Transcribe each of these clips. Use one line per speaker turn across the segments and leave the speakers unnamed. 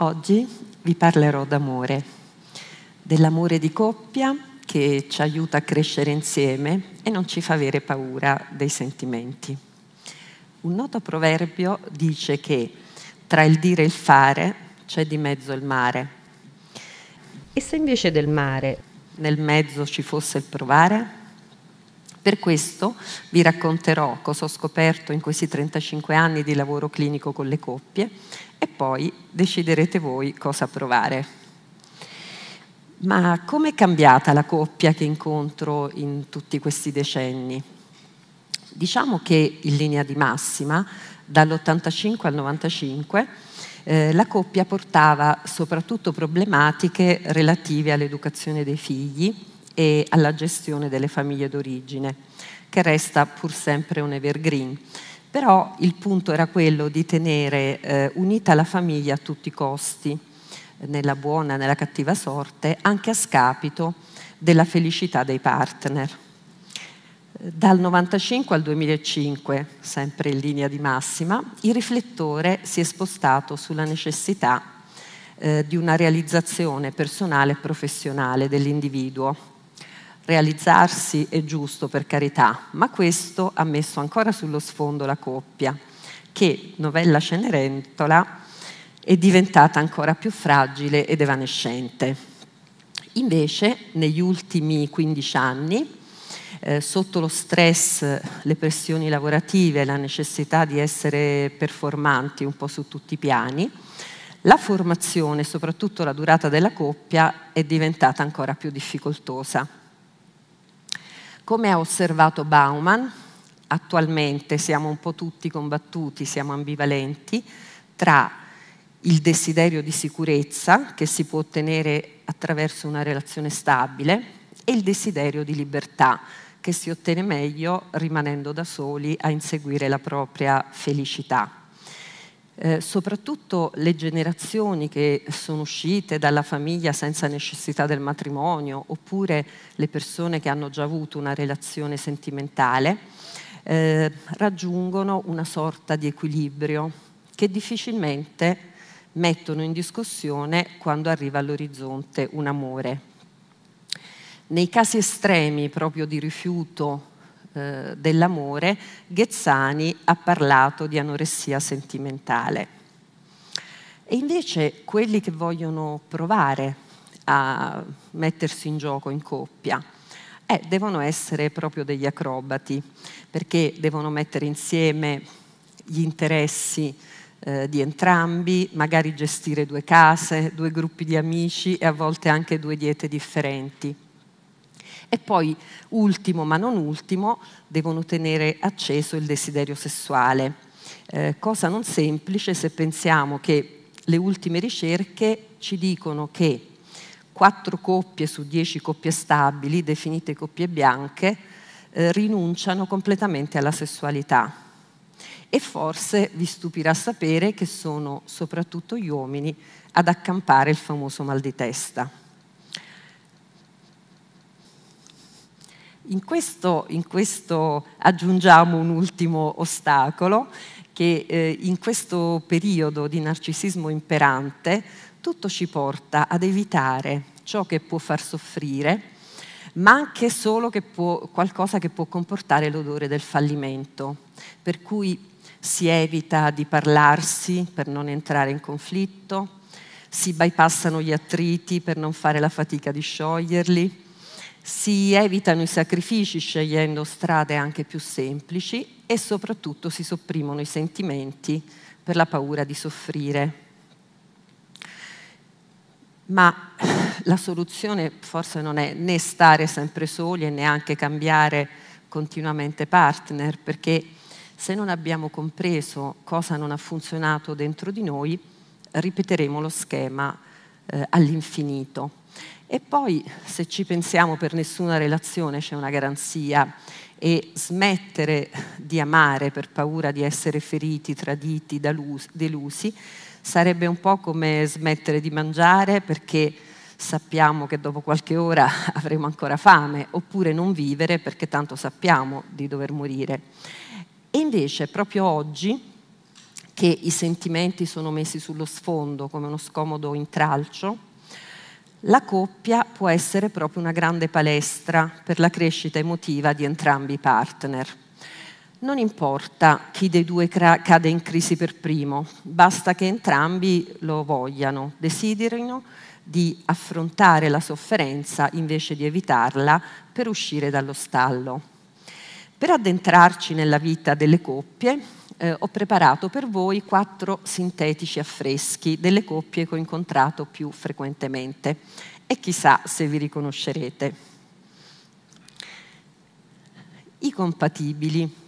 Oggi vi parlerò d'amore, dell'amore di coppia che ci aiuta a crescere insieme e non ci fa avere paura dei sentimenti. Un noto proverbio dice che tra il dire e il fare c'è di mezzo il mare. E se invece del mare nel mezzo ci fosse il provare? Per questo vi racconterò cosa ho scoperto in questi 35 anni di lavoro clinico con le coppie e poi deciderete voi cosa provare. Ma com'è cambiata la coppia che incontro in tutti questi decenni? Diciamo che in linea di massima, dall'85 al 95, eh, la coppia portava soprattutto problematiche relative all'educazione dei figli, e alla gestione delle famiglie d'origine, che resta pur sempre un evergreen. Però il punto era quello di tenere eh, unita la famiglia a tutti i costi, nella buona, e nella cattiva sorte, anche a scapito della felicità dei partner. Dal 1995 al 2005, sempre in linea di massima, il riflettore si è spostato sulla necessità eh, di una realizzazione personale e professionale dell'individuo, realizzarsi è giusto per carità, ma questo ha messo ancora sullo sfondo la coppia, che novella Cenerentola è diventata ancora più fragile ed evanescente. Invece, negli ultimi 15 anni, eh, sotto lo stress, le pressioni lavorative, la necessità di essere performanti un po' su tutti i piani, la formazione, soprattutto la durata della coppia, è diventata ancora più difficoltosa. Come ha osservato Bauman, attualmente siamo un po' tutti combattuti, siamo ambivalenti tra il desiderio di sicurezza che si può ottenere attraverso una relazione stabile e il desiderio di libertà che si ottiene meglio rimanendo da soli a inseguire la propria felicità eh, soprattutto le generazioni che sono uscite dalla famiglia senza necessità del matrimonio oppure le persone che hanno già avuto una relazione sentimentale, eh, raggiungono una sorta di equilibrio che difficilmente mettono in discussione quando arriva all'orizzonte un amore. Nei casi estremi proprio di rifiuto eh, dell'amore, Ghezzani ha parlato di anoressia sentimentale. E invece quelli che vogliono provare a mettersi in gioco in coppia, eh, devono essere proprio degli acrobati, perché devono mettere insieme gli interessi eh, di entrambi, magari gestire due case, due gruppi di amici e a volte anche due diete differenti. E poi, ultimo ma non ultimo, devono tenere acceso il desiderio sessuale, eh, cosa non semplice se pensiamo che le ultime ricerche ci dicono che quattro coppie su dieci coppie stabili, definite coppie bianche, eh, rinunciano completamente alla sessualità. E forse vi stupirà sapere che sono soprattutto gli uomini ad accampare il famoso mal di testa. In questo, in questo aggiungiamo un ultimo ostacolo che eh, in questo periodo di narcisismo imperante tutto ci porta ad evitare ciò che può far soffrire, ma anche solo che può, qualcosa che può comportare l'odore del fallimento. Per cui si evita di parlarsi per non entrare in conflitto, si bypassano gli attriti per non fare la fatica di scioglierli, si evitano i sacrifici scegliendo strade anche più semplici e soprattutto si sopprimono i sentimenti per la paura di soffrire. Ma la soluzione forse non è né stare sempre soli e neanche cambiare continuamente partner, perché se non abbiamo compreso cosa non ha funzionato dentro di noi, ripeteremo lo schema eh, all'infinito. E poi, se ci pensiamo, per nessuna relazione c'è una garanzia e smettere di amare per paura di essere feriti, traditi, delusi, sarebbe un po' come smettere di mangiare perché sappiamo che dopo qualche ora avremo ancora fame, oppure non vivere perché tanto sappiamo di dover morire. E invece proprio oggi che i sentimenti sono messi sullo sfondo come uno scomodo intralcio, la coppia può essere proprio una grande palestra per la crescita emotiva di entrambi i partner. Non importa chi dei due cade in crisi per primo, basta che entrambi lo vogliano, desiderino di affrontare la sofferenza invece di evitarla per uscire dallo stallo. Per addentrarci nella vita delle coppie eh, ho preparato per voi quattro sintetici affreschi delle coppie che ho incontrato più frequentemente e chissà se vi riconoscerete. I compatibili.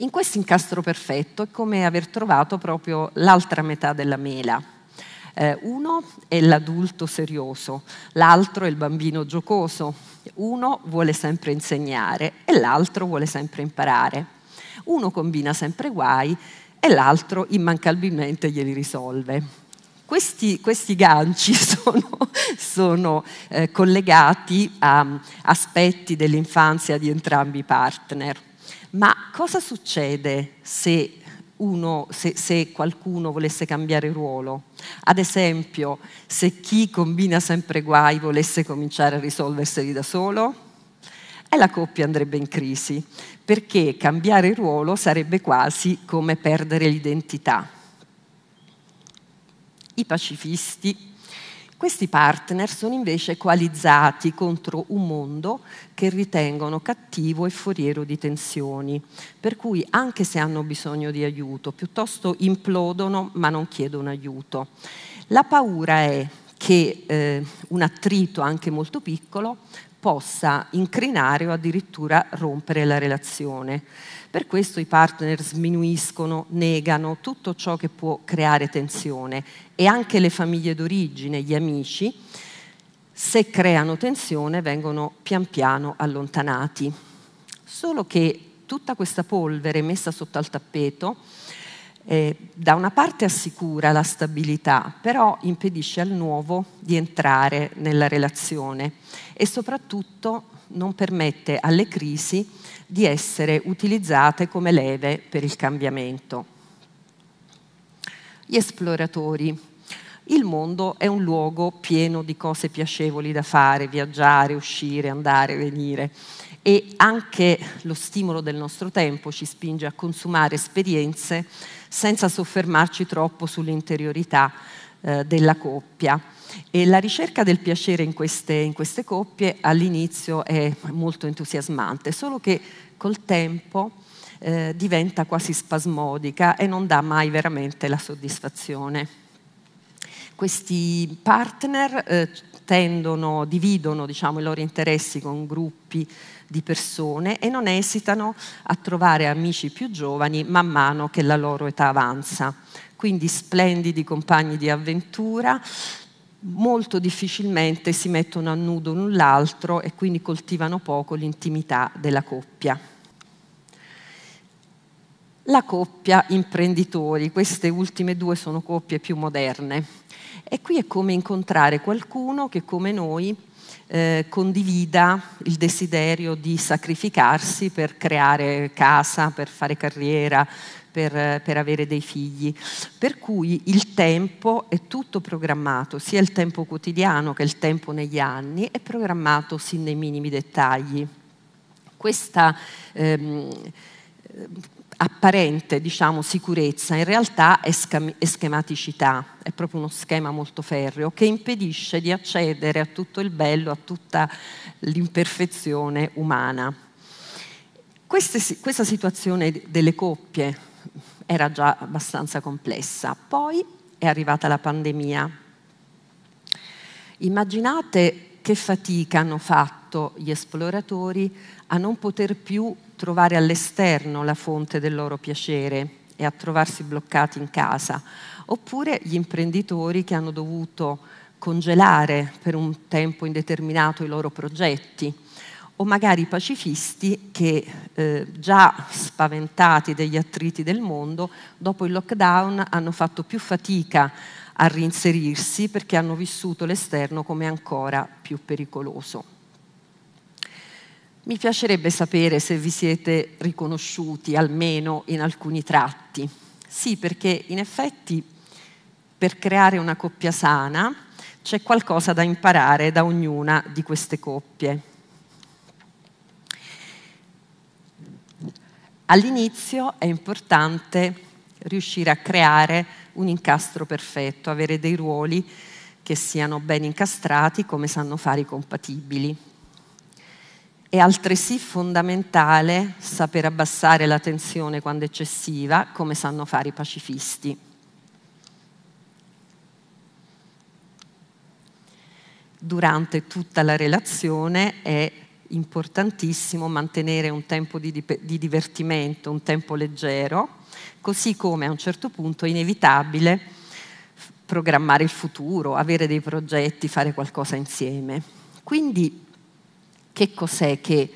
In questo incastro perfetto è come aver trovato proprio l'altra metà della mela. Eh, uno è l'adulto serioso, l'altro è il bambino giocoso. Uno vuole sempre insegnare e l'altro vuole sempre imparare. Uno combina sempre guai e l'altro immancabilmente glieli risolve. Questi, questi, ganci sono, sono eh, collegati a aspetti dell'infanzia di entrambi i partner. Ma cosa succede se, uno, se, se qualcuno volesse cambiare ruolo? Ad esempio, se chi combina sempre guai volesse cominciare a risolverseli da solo? e la coppia andrebbe in crisi, perché cambiare ruolo sarebbe quasi come perdere l'identità. I pacifisti questi partner sono invece coalizzati contro un mondo che ritengono cattivo e foriero di tensioni, per cui anche se hanno bisogno di aiuto, piuttosto implodono ma non chiedono aiuto. La paura è che eh, un attrito anche molto piccolo possa incrinare o addirittura rompere la relazione. Per questo i partner sminuiscono, negano tutto ciò che può creare tensione e anche le famiglie d'origine, gli amici, se creano tensione vengono pian piano allontanati. Solo che tutta questa polvere messa sotto al tappeto eh, da una parte assicura la stabilità, però impedisce al nuovo di entrare nella relazione e soprattutto non permette alle crisi di essere utilizzate come leve per il cambiamento. Gli esploratori il mondo è un luogo pieno di cose piacevoli da fare, viaggiare, uscire, andare, venire e anche lo stimolo del nostro tempo ci spinge a consumare esperienze senza soffermarci troppo sull'interiorità eh, della coppia. E la ricerca del piacere in queste, in queste coppie all'inizio è molto entusiasmante, solo che col tempo eh, diventa quasi spasmodica e non dà mai veramente la soddisfazione. Questi partner eh, tendono, dividono diciamo, i loro interessi con gruppi di persone e non esitano a trovare amici più giovani man mano che la loro età avanza. Quindi splendidi compagni di avventura, molto difficilmente si mettono a nudo l'un l'altro e quindi coltivano poco l'intimità della coppia la coppia imprenditori, queste ultime due sono coppie più moderne. E qui è come incontrare qualcuno che come noi eh, condivida il desiderio di sacrificarsi per creare casa, per fare carriera, per, per, avere dei figli. Per cui il tempo è tutto programmato, sia il tempo quotidiano che il tempo negli anni, è programmato sin nei minimi dettagli. Questa, ehm, apparente diciamo, sicurezza, in realtà è, schem- è schematicità, è proprio uno schema molto ferreo che impedisce di accedere a tutto il bello, a tutta l'imperfezione umana. Queste, questa situazione delle coppie era già abbastanza complessa, poi è arrivata la pandemia. Immaginate che fatica hanno fatto gli esploratori a non poter più trovare all'esterno la fonte del loro piacere e a trovarsi bloccati in casa, oppure gli imprenditori che hanno dovuto congelare per un tempo indeterminato i loro progetti, o magari i pacifisti che eh, già spaventati degli attriti del mondo, dopo il lockdown hanno fatto più fatica a reinserirsi perché hanno vissuto l'esterno come ancora più pericoloso. Mi piacerebbe sapere se vi siete riconosciuti almeno in alcuni tratti. Sì, perché in effetti per creare una coppia sana c'è qualcosa da imparare da ognuna di queste coppie. All'inizio è importante riuscire a creare un incastro perfetto, avere dei ruoli che siano ben incastrati come sanno fare i compatibili. È altresì fondamentale saper abbassare la tensione quando eccessiva, come sanno fare i pacifisti. Durante tutta la relazione è importantissimo mantenere un tempo di, di divertimento, un tempo leggero, così come a un certo punto è inevitabile programmare il futuro, avere dei progetti, fare qualcosa insieme. Quindi che cos'è che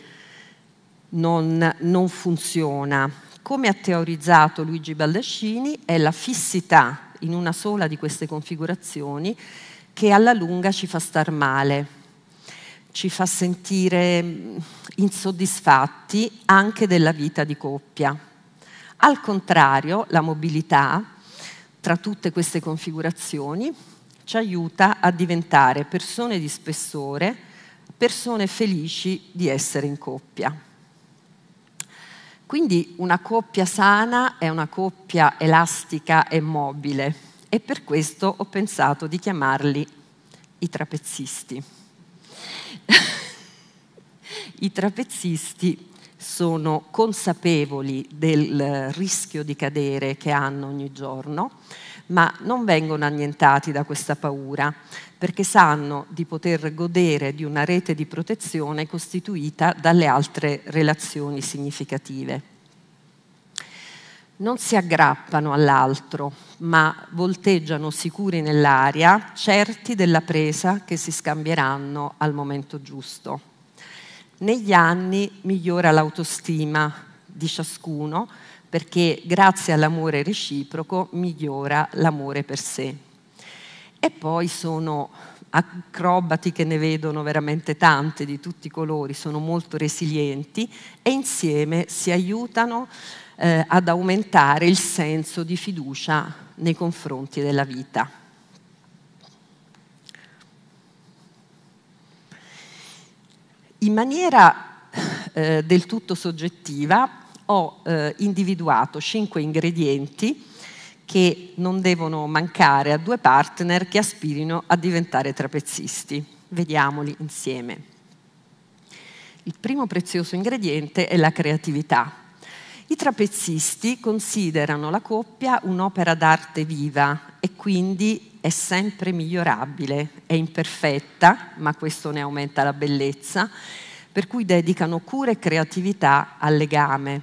non, non funziona. Come ha teorizzato Luigi Baldascini, è la fissità in una sola di queste configurazioni che alla lunga ci fa star male, ci fa sentire mm, insoddisfatti anche della vita di coppia. Al contrario, la mobilità tra tutte queste configurazioni ci aiuta a diventare persone di spessore, persone felici di essere in coppia. Quindi una coppia sana è una coppia elastica e mobile e per questo ho pensato di chiamarli i trapezzisti. I trapezzisti sono consapevoli del eh, rischio di cadere che hanno ogni giorno ma non vengono annientati da questa paura, perché sanno di poter godere di una rete di protezione costituita dalle altre relazioni significative. Non si aggrappano all'altro, ma volteggiano sicuri nell'aria, certi della presa che si scambieranno al momento giusto. Negli anni migliora l'autostima di ciascuno, perché grazie all'amore reciproco migliora l'amore per sé. E poi sono acrobati che ne vedono veramente tante di tutti i colori, sono molto resilienti e insieme si aiutano eh, ad aumentare il senso di fiducia nei confronti della vita. In maniera eh, del tutto soggettiva, ho eh, individuato cinque ingredienti che non devono mancare a due partner che aspirino a diventare trapezisti. Vediamoli insieme. Il primo prezioso ingrediente è la creatività. I trapezisti considerano la coppia un'opera d'arte viva e quindi è sempre migliorabile, è imperfetta, ma questo ne aumenta la bellezza, per cui dedicano cura e creatività al legame,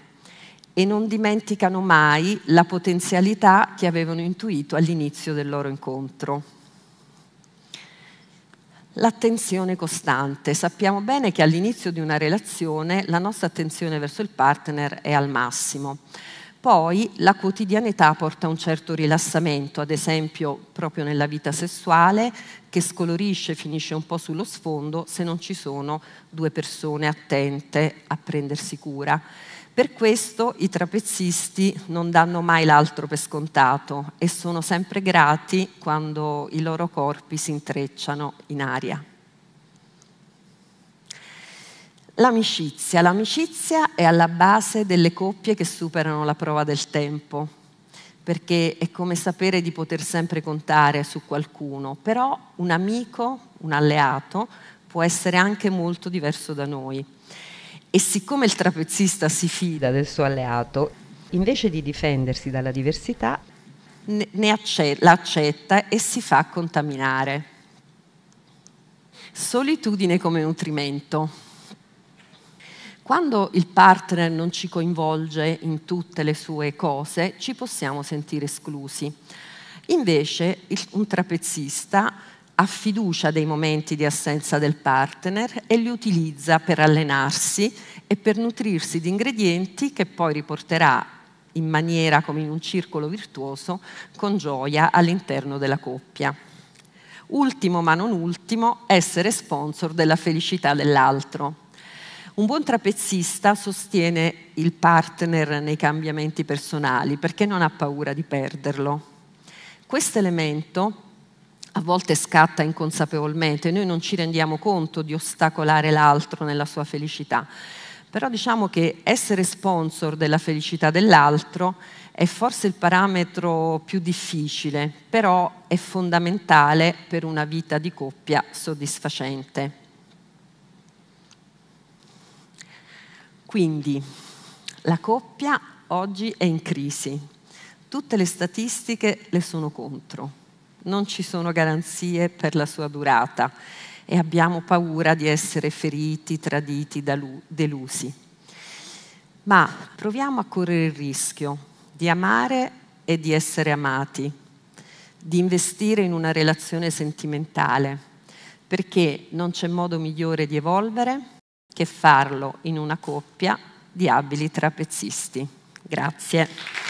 e non dimenticano mai la potenzialità che avevano intuito all'inizio del loro incontro. L'attenzione costante. Sappiamo bene che all'inizio di una relazione la nostra attenzione verso il partner è al massimo. Poi la quotidianità porta a un certo rilassamento, ad esempio proprio nella vita sessuale, che scolorisce, finisce un po' sullo sfondo se non ci sono due persone attente a prendersi cura. Per questo i trapezzisti non danno mai l'altro per scontato e sono sempre grati quando i loro corpi si intrecciano in aria. L'amicizia. L'amicizia è alla base delle coppie che superano la prova del tempo, perché è come sapere di poter sempre contare su qualcuno, però un amico, un alleato, può essere anche molto diverso da noi. E siccome il trapezista si fida del suo alleato, invece di difendersi dalla diversità, ne accetta, l'accetta e si fa contaminare. Solitudine come nutrimento. Quando il partner non ci coinvolge in tutte le sue cose, ci possiamo sentire esclusi. Invece un trapezzista ha fiducia dei momenti di assenza del partner e li utilizza per allenarsi e per nutrirsi di ingredienti che poi riporterà in maniera come in un circolo virtuoso con gioia all'interno della coppia. Ultimo ma non ultimo, essere sponsor della felicità dell'altro. Un buon trapezzista sostiene il partner nei cambiamenti personali perché non ha paura di perderlo. Questo elemento a volte scatta inconsapevolmente, noi non ci rendiamo conto di ostacolare l'altro nella sua felicità, però diciamo che essere sponsor della felicità dell'altro è forse il parametro più difficile, però è fondamentale per una vita di coppia soddisfacente. Quindi la coppia oggi è in crisi, tutte le statistiche le sono contro, non ci sono garanzie per la sua durata e abbiamo paura di essere feriti, traditi, delusi. Ma proviamo a correre il rischio di amare e di essere amati, di investire in una relazione sentimentale, perché non c'è modo migliore di evolvere che farlo in una coppia di abili trapezisti. Grazie.